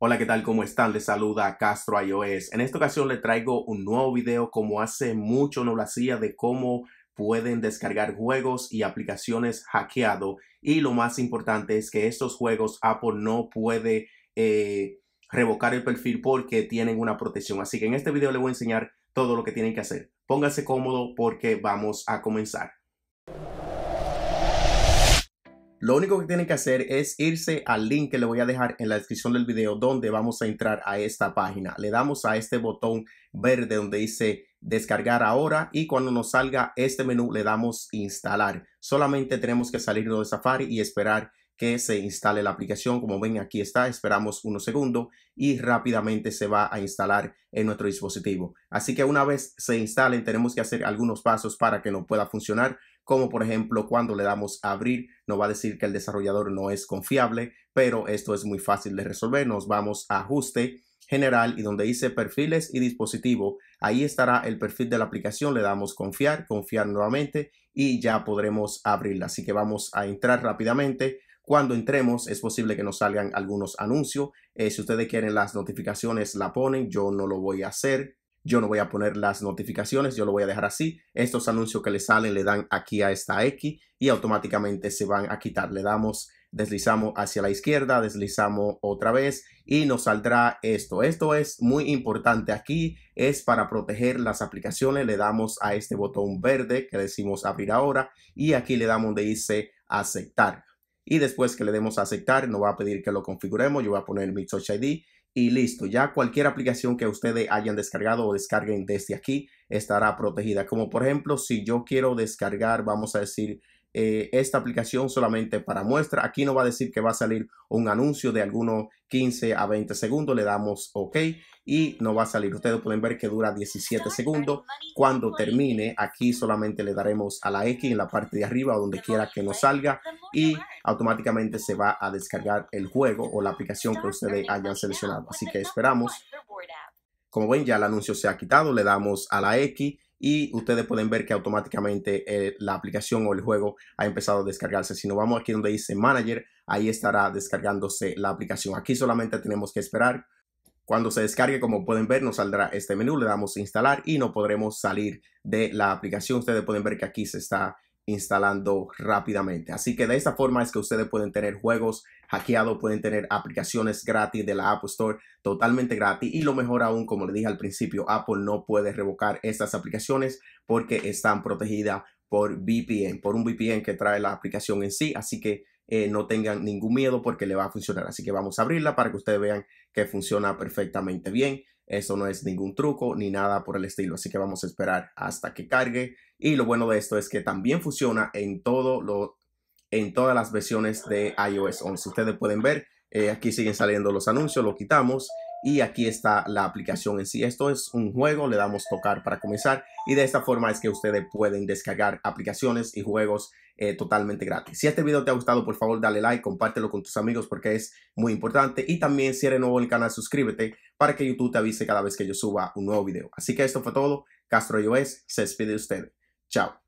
Hola, ¿qué tal? ¿Cómo están? Les saluda Castro iOS. En esta ocasión le traigo un nuevo video como hace mucho no lo hacía de cómo pueden descargar juegos y aplicaciones hackeado. Y lo más importante es que estos juegos Apple no puede eh, revocar el perfil porque tienen una protección. Así que en este video le voy a enseñar todo lo que tienen que hacer. póngase cómodo porque vamos a comenzar. Lo único que tienen que hacer es irse al link que le voy a dejar en la descripción del video donde vamos a entrar a esta página. Le damos a este botón verde donde dice descargar ahora y cuando nos salga este menú le damos instalar. Solamente tenemos que salir de Safari y esperar que se instale la aplicación. Como ven, aquí está, esperamos unos segundos y rápidamente se va a instalar en nuestro dispositivo. Así que una vez se instalen, tenemos que hacer algunos pasos para que no pueda funcionar como por ejemplo cuando le damos abrir, nos va a decir que el desarrollador no es confiable, pero esto es muy fácil de resolver. Nos vamos a ajuste general y donde dice perfiles y dispositivo, ahí estará el perfil de la aplicación, le damos confiar, confiar nuevamente y ya podremos abrirla. Así que vamos a entrar rápidamente. Cuando entremos es posible que nos salgan algunos anuncios. Eh, si ustedes quieren las notificaciones, la ponen. Yo no lo voy a hacer yo no voy a poner las notificaciones, yo lo voy a dejar así. Estos anuncios que le salen le dan aquí a esta X y automáticamente se van a quitar. Le damos, deslizamos hacia la izquierda, deslizamos otra vez y nos saldrá esto. Esto es muy importante aquí, es para proteger las aplicaciones. Le damos a este botón verde que decimos abrir ahora y aquí le damos donde dice aceptar. Y después que le demos a aceptar, nos va a pedir que lo configuremos. Yo voy a poner mi Touch ID y listo. Ya cualquier aplicación que ustedes hayan descargado o descarguen desde aquí estará protegida. Como por ejemplo, si yo quiero descargar, vamos a decir, eh, esta aplicación solamente para muestra. Aquí no va a decir que va a salir un anuncio de algunos 15 a 20 segundos. Le damos OK y no va a salir. Ustedes pueden ver que dura 17 segundos. Cuando termine, aquí solamente le daremos a la X en la parte de arriba, donde quiera que nos salga. Y automáticamente se va a descargar el juego o la aplicación que ustedes hayan seleccionado. Así que esperamos. Como ven, ya el anuncio se ha quitado, le damos a la X y ustedes pueden ver que automáticamente eh, la aplicación o el juego ha empezado a descargarse. Si nos vamos aquí donde dice Manager, ahí estará descargándose la aplicación. Aquí solamente tenemos que esperar. Cuando se descargue, como pueden ver, nos saldrá este menú, le damos a instalar y no podremos salir de la aplicación. Ustedes pueden ver que aquí se está instalando rápidamente. Así que de esta forma es que ustedes pueden tener juegos hackeados, pueden tener aplicaciones gratis de la Apple Store totalmente gratis y lo mejor aún, como le dije al principio, Apple no puede revocar estas aplicaciones porque están protegidas por VPN, por un VPN que trae la aplicación en sí. Así que eh, no tengan ningún miedo porque le va a funcionar. Así que vamos a abrirla para que ustedes vean que funciona perfectamente bien. Eso no es ningún truco ni nada por el estilo. Así que vamos a esperar hasta que cargue. Y lo bueno de esto es que también funciona en, todo lo, en todas las versiones de iOS 11. Ustedes pueden ver, eh, aquí siguen saliendo los anuncios, lo quitamos y aquí está la aplicación en sí. Esto es un juego, le damos tocar para comenzar y de esta forma es que ustedes pueden descargar aplicaciones y juegos eh, totalmente gratis. Si este video te ha gustado, por favor dale like, compártelo con tus amigos porque es muy importante y también si eres nuevo en el canal, suscríbete para que YouTube te avise cada vez que yo suba un nuevo video. Así que esto fue todo. Castro iOS se despide de ustedes. Chao.